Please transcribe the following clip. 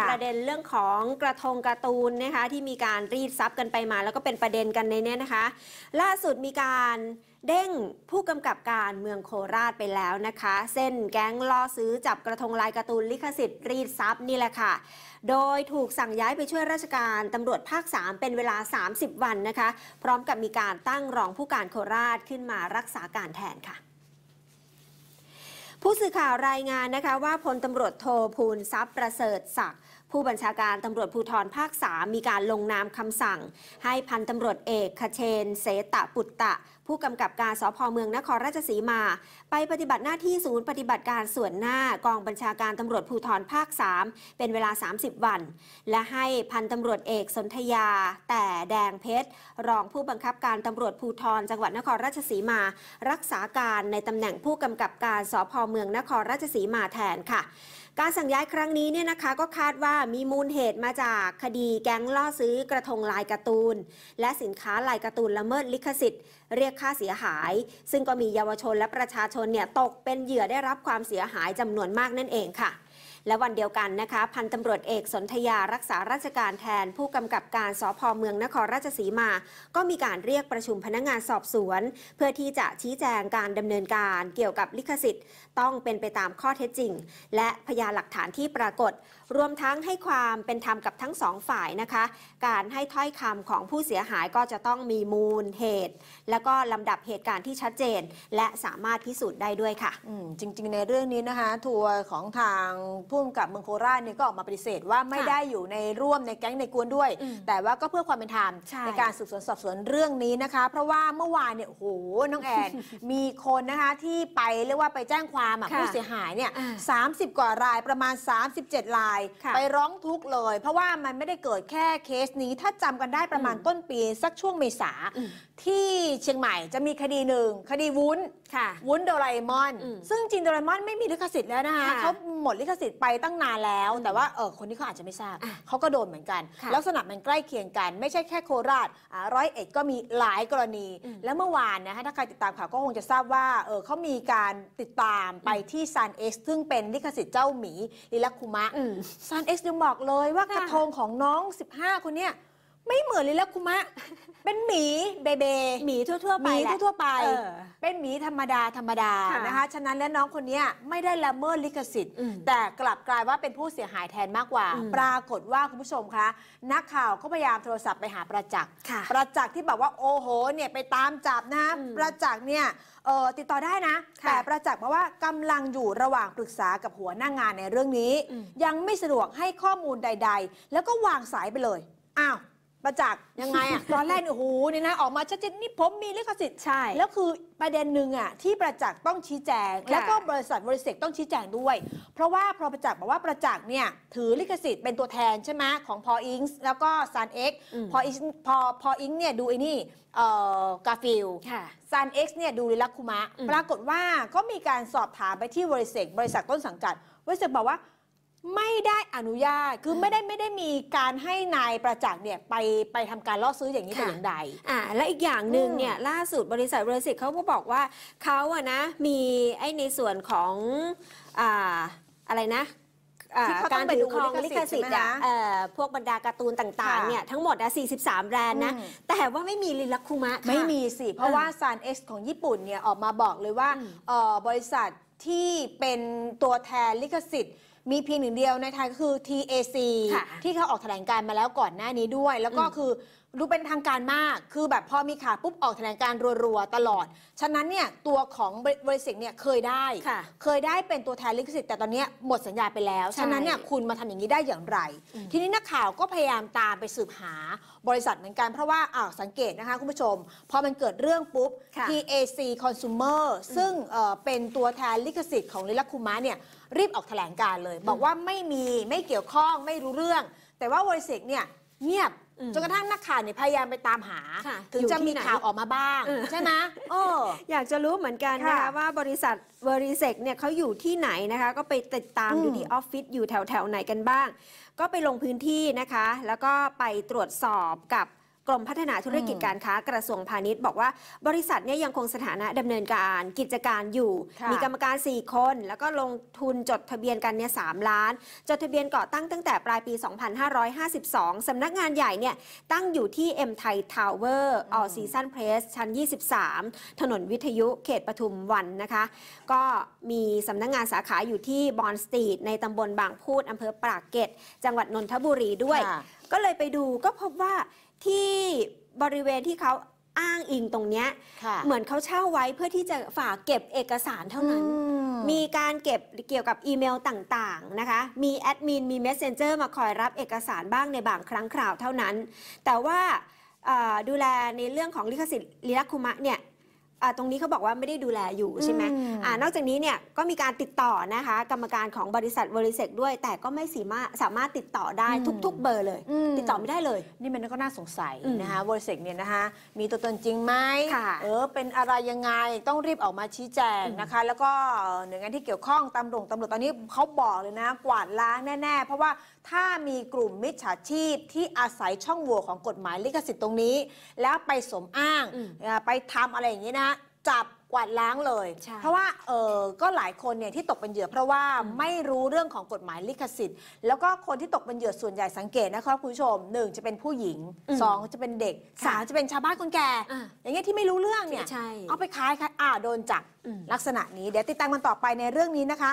ประเด็นเรื่องของกระทงการ์ตูนนะคะที่มีการรีดซับกันไปมาแล้วก็เป็นประเด็นกันในเนี้ยนะคะ ล่าสุดมีการเด้งผู้กำกับการเมืองโคราชไปแล้วนะคะ เส้นแก๊งล่อซื้อจับกระทงลายการ์ตูนลิขสิทธิ์ รีดซับนี่แหละค่ะโดยถูกสั่งย้ายไปช่วยราชการตำรวจภาค 3 เป็นเวลา 30 วันนะคะ พร้อมกับมีการตั้งรองผู้การโคราชขึ้นมารักษาการแทนค่ะ ผู้สื่อข่าวรายงานนะคะว่าพลตำรวจโทภูลทรัพย์ประเสริฐศักดิผู้บัญชาการตำรวจภูธรภาคสามีการลงนามคำสั่งให้พันตำรวจเอกคเชนเสตะปุตตะผู้กำกับการสพเมืองนครราชสีมา ไปปฏิบัติหน้าที่ศูนย์ปฏิบัติการส่วนหน้ากองบัญชาการตำรวจภูธรภาค3เป็นเวลา 30 วัน และให้พันตำรวจเอกสนธยา แต่แดงเพชรรองผู้บังคับการตำรวจภูธรจังหวัดนครราชสีมา รักษาการในตำแหน่งผู้กำกับการสพเมืองนครราชสีมาแทนค่ะการสั่งย้ายครั้งนี้เนี่ยนะคะก็คาดว่ามีมูลเหตุมาจากคดีแก๊งล่อซื้อกระทงลายการ์ตูน และสินค้าลายการ์ตูนละเมิดลิขสิทธิ์เรียกค่าเสียหาย ซึ่งก็มีเยาวชนและประชาชนเนี่ยตกเป็นเหยื่อได้รับความเสียหายจำนวนมากนั่นเองค่ะและวันเดียวกันนะคะ พันตำรวจเอกสนธยารักษาราชการแทนผู้กำกับการสพเมืองนครราชสีมา ก็มีการเรียกประชุมพนักงงานสอบสวน เพื่อที่จะชี้แจงการดำเนินการ เกี่ยวกับลิขสิทธิ์ ต้องเป็นไปตามข้อเท็จจริง และพยานหลักฐานที่ปรากฏ รวมทั้งให้ความเป็นธรรมกับทั้งสองฝ่ายนะคะ การให้ถ้อยคำของผู้เสียหายก็จะต้องมีมูลเหตุ และก็ลำดับเหตุการณ์ที่ชัดเจน และสามารถพิสูจน์ได้ด้วยค่ะจริง ๆ ในเรื่องนี้นะคะ ทัวร์ของทางผพุ่มกับเมืองโคราชเนี่ยก็ออกมาปฏิเสธว่าไม่ได้อยู่ในร่วมในแก๊งในกวนด้วย แต่ว่าก็เพื่อความเป็นธรรมในการสืบสวนสอบสวนเรื่องนี้นะคะ เพราะว่าเมื่อวานเนี่ยโอ้โหน้องแอน มีคนนะคะ ที่ไปเรียกว่าไปแจ้งความผู้เสียหายเนี่ยสามสิบกว่ารายประมาณ 37ราย ไปร้องทุกข์เลย เพราะว่ามันไม่ได้เกิดแค่เคสนี้ ถ้าจำกันได้ประมาณต้นปีสักช่วงเมษาที่เชียงใหม่จะมีคดีหนึ่งคดีวุ้นวุ้นโดราเอมอน ซึ่งจริงโดราเอมอน ไม่มีลิขสิทธิ์แล้วนะคะเขาหมดลิขสิทธิ์ไปตั้งนานแล้วแต่ว่าเออคนที่เขาอาจจะไม่ทราบเขาก็โดนเหมือนกันลักษณะมันใกล้เคียงกันไม่ใช่แค่โคราชร้อยเอ็ดก็มีหลายกรณีแล้วเมื่อวานนะคะถ้าใครติดตามข่าว ก็คงจะทราบว่าเออเขามีการติดตามไปที่ซานเอ็กซ์ซึ่งเป็นลิขสิทธิ์เจ้าหมีลิลักคุมะซานเอ็กซ์ยังบอกเลยว่ากระทงของน้อง 15 คนเนี้ยไม่เหมือนเลแลวคุมะ เป็นหมีเบเบหมีทั่วๆ ไปหมีทั่วๆไปเออเป็นหมีธรรมดาธรรมดาะนะคะฉะนั้น แล้วน้องคนนี้ไม่ได้ละเมิดลิขสิทธิ์ แต่กลับกลายว่าเป็นผู้เสียหายแทนมากกว่า ปรากฏว่า คุณผู้ชมคะ นักข่าว ก็พยายามโทรศัพท์ไปหาประจักษ์ ประจักษ์ที่บอกว่า โอ้โหเนี่ยไปตามจับนะประจักษ์เนี่ยออติดต่อได้นะะแต่ประจักษ์บอกว่ากำลังอยู่ระหว่างปรึกษากับหัวหน้างานในเรื่องนี้ ยังไม่สะดวกให้ข้อมูลใด ๆ แล้วก็วางสายไปเลยอ้าวประจักษ์ยังไงอ่ะตอนแรกเนี่ยโอ้โหเนี่ยนะออกมาชัดเจนนี่ผมมีลิขสิทธิ์ใช่แล้วคือประเด็นหนึ่งอ่ะที่ประจักษ์ต้องชี้แจง แล้วก็บริษัทบริษัทต้องชี้แจงด้วย เพราะว่าพอประจักษ์บอกว่าประจักษ์เนี่ยถือลิขสิทธิ์เป็นตัวแทนใช่ไหมของพออิงส์แล้วก็ซันเอ็กพออิงพอพออิงเนี่ยดูไอ้นี่กาฟิลซันเอ็กซ์เนี่ยดูลิลักคุมะ ปรากฏว่าก็มีการสอบถามไปที่บริษัทบริษัทต้นสังกัดบริษัทบอกว่าไม่ได้อนุญาตคือไม่ได้ไม่ได้มีการให้นายประจักษ์เนี่ยไปไปทำการล่อซื้ออย่างนี้แต่อย่างใดอ่าและอีกอย่างหนึ่งเนี่ยล่าสุดบริษัทบริษัทเขาก็บอกว่าเขาอะนะมีไอในส่วนของอ่าอะไรนะการถือครองลิขสิทธิ์พวกบรรดาการ์ตูนต่างๆเนี่ยทั้งหมดนะ43แบรนด์นะแต่ว่าไม่มีลิลักคุมะไม่มีสิเพราะว่าซานเอ็กซ์ของญี่ปุ่นเนี่ยออกมาบอกเลยว่าบริษัทที่เป็นตัวแทนลิขสิทธิ์มีเพียงหนึ่งเดียวในไทยก็คือ TAC ที่เขาออกแถลงการมาแล้วก่อนหน้านี้ด้วย แล้วก็คือดูเป็นทางการมาก คือแบบพอมีข่าวปุ๊บออกแถลงการรัว ๆ ตลอด ฉะนั้นเนี่ยตัวของบริษัทเนี่ยเคยได้ เคยได้เป็นตัวแทนลิขสิทธิ์แต่ตอนนี้หมดสัญญาไปแล้ว ฉะนั้นเนี่ยคุณมาทำอย่างนี้ได้อย่างไร ทีนี้นักข่าวก็พยายามตามไปสืบหาบริษัทเหมือนกันเพราะว่าอ้าวสังเกตนะคะคุณผู้ชมพอมันเกิดเรื่องปุ๊บ TAC Consumer ซึ่งเป็นตัวแทนลิขสิทธิ์ของลิลคุมะเนี่ยรีบออกแถลงการเลย บอกว่าไม่มีไม่เกี่ยวข้องไม่รู้เรื่อง แต่ว่าบริษัทเนี่ยเงียบจนกระทั่งนักข่าวเนี่ยพยายามไปตามหา ถึงจะมีข่าวออกมาบ้าง ใช่ไหมโอ้อยากจะรู้เหมือนกันนะคะว่าบริษัทเวอริเซกเนี่ยเขาอยู่ที่ไหนนะคะ ก็ไปติดตาม อยู่ที่ออฟฟิศอยู่แถวแถวไหนกันบ้าง ก็ไปลงพื้นที่นะคะ แล้วก็ไปตรวจสอบกับกรมพัฒนาธุรกิจการค้า กระทรวงพาณิชย์ บอกว่าบริษัทเนี่ยยังคงสถานะดำเนินการกิจการอยู่ มีกรรมการ 4 คน แล้วก็ลงทุนจดทะเบียนกันเนี่ยสล้าน จดทะเบียนก่อตั้งตั้งแต่ปลายปี 2552 สำนักงานใหญ่เนี่ยตั้งอยู่ที่ เอ็มไทยทาวเวอร์ออซีซันเพรสชั้น23 ถนนวิทยุเขตปทุมวันนะคะ ก็มีสำนักงานสาขาอยู่ที่บอนสตรีทในตำบลบางพูดอำเภอปากเกร็ดจังหวัดนนทบุรีด้วยก็เลยไปดูก็พบว่าที่บริเวณที่เขาอ้างอิงตรงเนี้ยเหมือนเขาเช่าไว้เพื่อที่จะฝากเก็บเอกสารเท่านั้น มีการเก็บเกี่ยวกับอีเมลต่างๆ นะคะ มีแอดมิน มีเมสเซนเจอร์มาคอยรับเอกสารบ้างในบางครั้งคราวเท่านั้น แต่ว่าดูแลในเรื่องของลิขสิทธิ์ลิลักคุมะเนี่ยตรงนี้เขาบอกว่าไม่ได้ดูแลอยู่ใช่ไหมอนอกจากนี้เนี่ยก็มีการติดต่อนะคะกรรมการของบริษัทบริเซกด้วยแต่ก็ไม่สามารถสามารถติดต่อได้ทุก ๆ เบอร์เลย ติดต่อไม่ได้เลย นี่มันก็น่าสงสัยนะคะบริเซกเนี่ยนะคะมีตัวตนจริงไหมเออ เป็นอะไรยังไง ต้องรีบออกมาชี้แจงนะคะ แล้วก็หน่วยงานที่เกี่ยวข้องตำรวจตำรวจตอนนี้เขาบอกเลยนะ กวาดล้างแน่ ๆ เพราะว่าถ้ามีกลุ่มมิจฉาชีพที่อาศัยช่องโหว่ของกฎหมายลิขสิทธิ์ตรงนี้ แล้วไปสมอ้าง ไปทำอะไรอย่างนี้นะจับกวาดล้างเลย เพราะว่าเออก็หลายคนเนี่ยที่ตกเป็นเหยื่อเพราะว่าไม่รู้เรื่องของกฎหมายลิขสิทธิ์ แล้วก็คนที่ตกเป็นเหยื่อส่วนใหญ่สังเกตนะคะคุณผู้ชมหนึ่งจะเป็นผู้หญิงอสองจะเป็นเด็กสามจะเป็นชาวบ้านคนแก่ออย่างเงี้ยที่ไม่รู้เรื่องเนี่ยเอาไปขายค่ะอ่าโดนจับลักษณะนี้ เดี๋ยวติดตามกันต่อไปในเรื่องนี้นะคะ